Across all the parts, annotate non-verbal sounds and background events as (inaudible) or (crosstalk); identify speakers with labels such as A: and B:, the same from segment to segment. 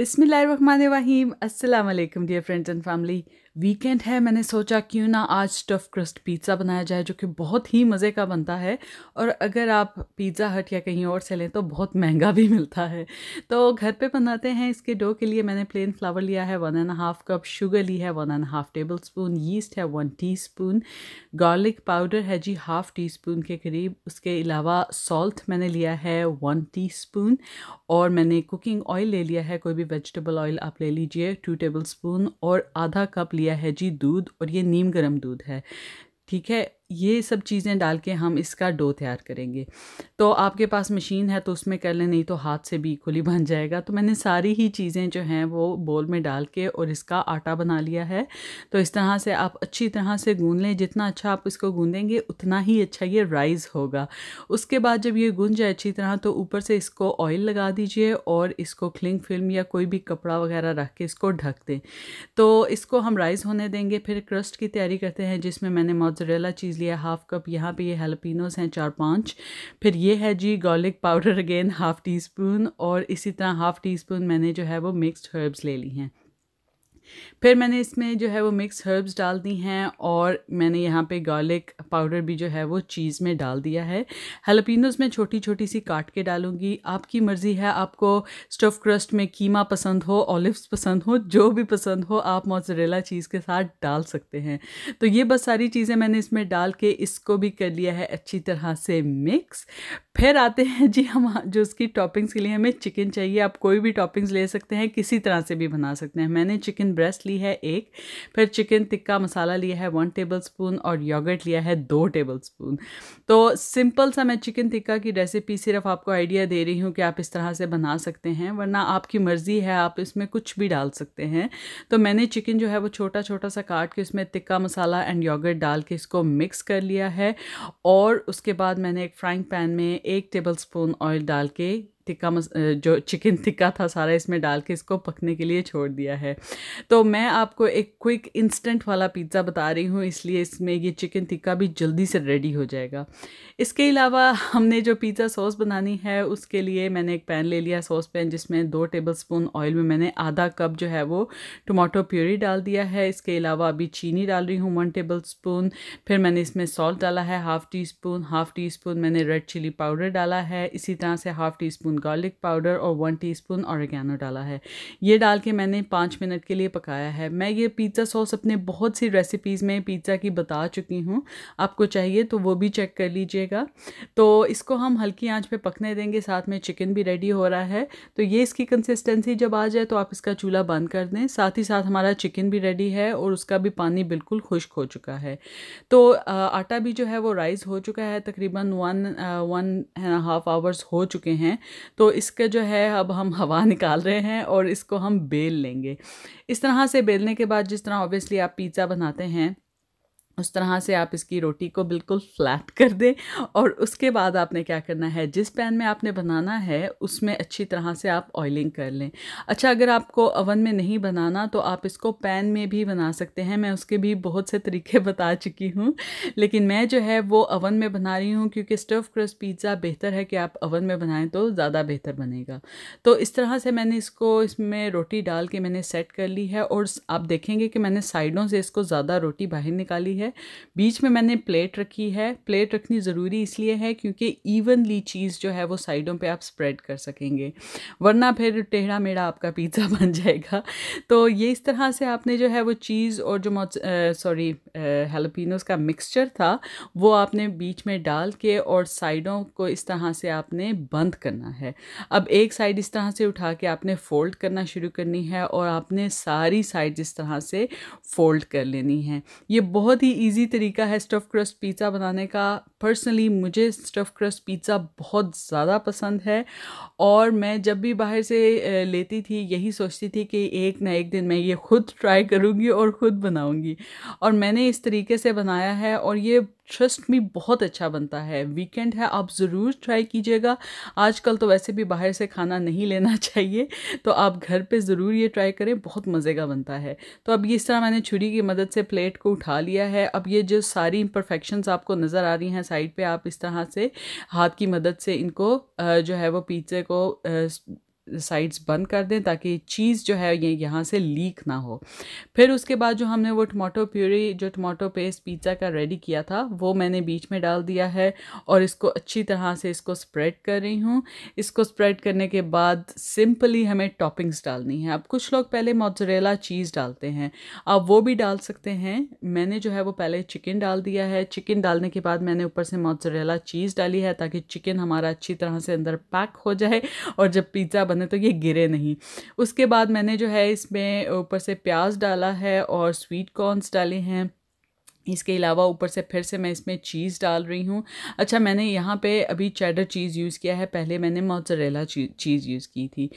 A: अस्सलाम वालेकुम dear friends and family weekend है मैंने सोचा क्यों ना आज स्टफ़ क्रस्ट पिज़्ज़ा बनाया जाए जो कि बहुत ही मज़े का बनता है और अगर आप पिज़्ज़ा हट या कहीं और से लें तो बहुत महंगा भी मिलता है तो घर पे बनाते हैं इसके डो के लिए मैंने प्लेन फ्लावर लिया है one and half cup sugar ली है one and half tablespoon yeast है one teaspoon garlic powder है जी हाफ़ टी स्पून के करीब उसके अलावा सॉल्ट मैंने लिया है वन टी स्पून और मैंने कुकिंग ऑयल ले लिया है कोई भी वेजिटेबल ऑयल आप ले लीजिए टू टेबल स्पून और आधा कप लिया है जी दूध और ये नीम गर्म दूध है ठीक है ये सब चीज़ें डाल के हम इसका डो तैयार करेंगे तो आपके पास मशीन है तो उसमें कर लें नहीं तो हाथ से भी इक्वली बन जाएगा तो मैंने सारी ही चीज़ें जो हैं वो बोल में डाल के और इसका आटा बना लिया है तो इस तरह से आप अच्छी तरह से गूँध लें जितना अच्छा आप इसको गूँधेंगे उतना ही अच्छा ये राइस होगा उसके बाद जब ये गूंज जाए अच्छी तरह तो ऊपर से इसको ऑयल लगा दीजिए और इसको क्लिंग फिल्म या कोई भी कपड़ा वगैरह रख के इसको ढक दें तो इसको हम राइस होने देंगे फिर क्रस्ट की तैयारी करते हैं जिसमें मैंने मोजरेला चीज़ लिया हाफ़ कप यहाँ पे ये यह हैं चार पाँच फिर ये है जी garlic powder again half teaspoon और इसी तरह हाफ़ टी स्पून मैंने जो है वो मिक्सड हर्ब्स ले ली हैं फिर मैंने इसमें जो है वो मिक्स हर्ब्स डाल दी हैं और मैंने यहाँ पे गार्लिक पाउडर भी जो है वो चीज़ में डाल दिया है हेलोपिनोज में छोटी छोटी सी काट के डालूंगी आपकी मर्ज़ी है आपको स्टफ़ क्रस्ट में कीमा पसंद हो ऑलिव्स पसंद हो जो भी पसंद हो आप मोजरेला चीज़ के साथ डाल सकते हैं तो ये बस सारी चीज़ें मैंने इसमें डाल के इसको भी कर लिया है अच्छी तरह से मिक्स फिर आते हैं जी हम जो उसकी टॉपिंग्स के लिए हमें चिकन चाहिए आप कोई भी टॉपिंग्स ले सकते हैं किसी तरह से भी बना सकते हैं मैंने चिकन ब्रेस्ट ली है एक फिर चिकन टिक्का मसाला लिया है वन टेबल स्पून और योगर्ट लिया है दो टेबल स्पून तो सिंपल सा मैं चिकन टिक्का की रेसिपी सिर्फ आपको आइडिया दे रही हूँ कि आप इस तरह से बना सकते हैं वरना आपकी मर्ज़ी है आप इसमें कुछ भी डाल सकते हैं तो मैंने चिकन जो है वो छोटा छोटा सा काट के उसमें टिक्का मसाला एंड योगर्ट डाल के इसको मिक्स कर लिया है और उसके बाद मैंने एक फ्राइंग पैन में एक टेबलस्पून ऑयल डाल के टिक्का मस जो चिकन टिक्का था सारा इसमें डाल के इसको पकने के लिए छोड़ दिया है तो मैं आपको एक क्विक इंस्टेंट वाला पिज़्ज़ा बता रही हूँ इसलिए इसमें ये चिकन टिक्का भी जल्दी से रेडी हो जाएगा इसके अलावा हमने जो पिज़्ज़ा सॉस बनानी है उसके लिए मैंने एक पैन ले लिया सॉस पैन जिसमें दो टेबल स्पून ऑयल में मैंने आधा कप जो है वो टमाटो प्यूरी डाल दिया है इसके अलावा अभी चीनी डाल रही हूँ वन टेबल स्पून फिर मैंने इसमें सॉल्ट डाला है half teaspoon half teaspoon मैंने रेड चिली पाउडर डाला है इसी तरह से half teaspoon garlic powder और वन टीस्पून ऑरिगेनो डाला है ये डाल के मैंने पाँच मिनट के लिए पकाया है मैं ये पिज़्ज़ा सॉस अपने बहुत सी रेसिपीज़ में पिज़्ज़ा की बता चुकी हूँ आपको चाहिए तो वो भी चेक कर लीजिएगा तो इसको हम हल्की आँच पर पकने देंगे साथ में चिकन भी रेडी हो रहा है तो ये इसकी कंसिस्टेंसी जब आ जाए तो आप इसका चूल्हा बंद कर दें साथ ही साथ हमारा चिकन भी रेडी है और उसका भी पानी बिल्कुल खुश्क हो चुका है तो आटा भी जो है वो राइस हो चुका है तकरीबन one one and half hours हो चुके हैं तो इसके जो है अब हम हवा (laughs) निकाल रहे हैं और इसको हम बेल लेंगे इस तरह से बेलने के बाद जिस तरह ऑब्वियसली आप पिज़्ज़ा बनाते हैं उस तरह से आप इसकी रोटी को बिल्कुल फ्लैट कर दें और उसके बाद आपने क्या करना है जिस पैन में आपने बनाना है उसमें अच्छी तरह से आप ऑयलिंग कर लें अच्छा अगर आपको अवन में नहीं बनाना तो आप इसको पैन में भी बना सकते हैं मैं उसके भी बहुत से तरीके बता चुकी हूँ लेकिन मैं जो है वो अवन में बना रही हूँ क्योंकि स्टफ़ क्रस्ट पिज़्ज़ा बेहतर है कि आप ओवन में बनाएँ तो ज़्यादा बेहतर बनेगा तो इस तरह से मैंने इसको इसमें रोटी डाल के मैंने सेट कर ली है और आप देखेंगे कि मैंने साइडों से इसको ज़्यादा रोटी बाहर निकाली है है बीच में मैंने प्लेट रखी है प्लेट रखनी ज़रूरी इसलिए है क्योंकि इवनली चीज़ जो है वो साइडों पे आप स्प्रेड कर सकेंगे वरना फिर टेढ़ा मेढ़ा आपका पिज़्ज़ा (laughs) बन जाएगा तो ये इस तरह से आपने जो है वो चीज़ और जो सॉरी हेलोपिनोज का मिक्सचर था वो आपने बीच में डाल के और साइडों को इस तरह से आपने बंद करना है अब एक साइड इस तरह से उठा के आपने फ़ोल्ड करना शुरू करनी है और आपने सारी साइड इस तरह से फ़ोल्ड कर लेनी है ये बहुत ही इजी तरीका है स्टफ़ क्रस्ट पिज़्ज़ा बनाने का पर्सनली मुझे स्टफ़ क्रस्ट पिज़्ज़ा बहुत ज़्यादा पसंद है और मैं जब भी बाहर से लेती थी यही सोचती थी कि एक ना एक दिन मैं ये ख़ुद ट्राई करूँगी और ख़ुद बनाऊँगी और मैंने इस तरीके से बनाया है और ये ट्रस्ट में बहुत अच्छा बनता है वीकेंड है आप ज़रूर ट्राई कीजिएगा आजकल तो वैसे भी बाहर से खाना नहीं लेना (laughs) चाहिए तो आप घर पे ज़रूर ये ट्राई करें बहुत मज़े का बनता है तो अब इस तरह मैंने छुरी की मदद से प्लेट को उठा लिया है अब ये जो सारी इम्परफेक्शन आपको नज़र आ रही हैं साइड पे आप इस तरह से हाथ की मदद से इनको जो है वो पिज्ज़े को साइड्स बंद कर दें ताकि चीज़ जो है ये यहाँ से लीक ना हो फिर उसके बाद जो हमने वो टमाटो प्यूरी जो टमाटो पेस्ट पिज़्ज़ा का रेडी किया था वो मैंने बीच में डाल दिया है और इसको अच्छी तरह से इसको स्प्रेड कर रही हूँ इसको स्प्रेड करने के बाद सिंपली हमें टॉपिंग्स डालनी है अब कुछ लोग पहले मोजरेला चीज़ डालते हैं आप वो भी डाल सकते हैं मैंने जो है वो पहले चिकन डाल दिया है चिकन डालने के बाद मैंने ऊपर से मोजरेला चीज़ डाली है ताकि चिकन हमारा अच्छी तरह से अंदर पैक हो जाए और जब पिज़्ज़ा बन ने तो ये गिरे नहीं उसके बाद मैंने जो है इसमें ऊपर से प्याज डाला है और स्वीट कॉर्नस डाले हैं इसके अलावा ऊपर से फिर से मैं इसमें चीज़ डाल रही हूँ अच्छा मैंने यहाँ पे अभी चेडर चीज़ यूज़ किया है पहले मैंने मोजरेला चीज़ यूज़ की थी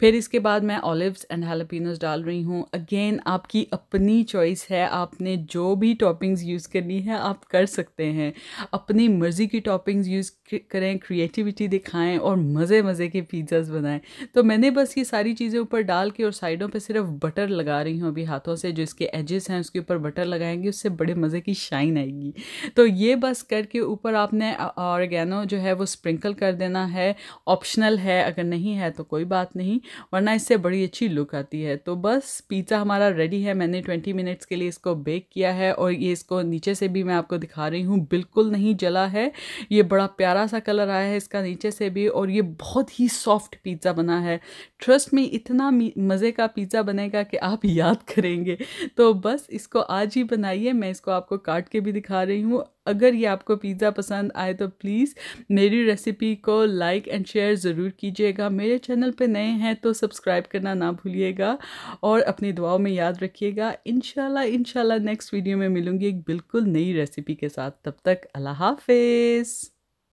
A: फिर इसके बाद मैं ऑलिव्स एंड हेलोपिनस डाल रही हूँ अगेन आपकी अपनी चॉइस है आपने जो भी टॉपिंग्स यूज़ करनी है आप कर सकते हैं अपनी मर्ज़ी की टॉपिंग्स यूज़ करें क्रिएटिविटी दिखाएँ और मज़े मज़े के पिज़्ज़ बनाएँ तो मैंने बस ये सारी चीज़ें ऊपर डाल के और साइडों पर सिर्फ बटर लगा रही हूँ अभी हाथों से जो इसके एजेस हैं उसके ऊपर बटर लगाएँगे उससे बड़े मज़े तरह की शाइन आएगी तो ये बस करके ऊपर आपने ऑर्गेनो जो है वो स्प्रिंकल कर देना है ऑप्शनल है अगर नहीं है तो कोई बात नहीं वरना इससे बड़ी अच्छी लुक आती है तो बस पिज़्ज़ा हमारा रेडी है मैंने ट्वेंटी मिनट्स के लिए इसको बेक किया है और ये इसको नीचे से भी मैं आपको दिखा रही हूँ बिल्कुल नहीं जला है ये बड़ा प्यारा सा कलर आया है इसका नीचे से भी और ये बहुत ही सॉफ्ट पिज़्ज़ा बना है ट्रस्ट में इतना मज़े का पिज़्ज़ा बनेगा कि आप याद करेंगे तो बस इसको आज ही बनाइए मैं इसको आपको काट के भी दिखा रही हूँ अगर ये आपको पिज़्ज़ा पसंद आए तो प्लीज़ मेरी रेसिपी को लाइक एंड शेयर ज़रूर कीजिएगा मेरे चैनल पे नए हैं तो सब्सक्राइब करना ना भूलिएगा और अपनी दुआओं में याद रखिएगा इन शाला नेक्स्ट वीडियो में मिलूँगी एक बिल्कुल नई रेसिपी के साथ तब तक अल्लाह हाफिज़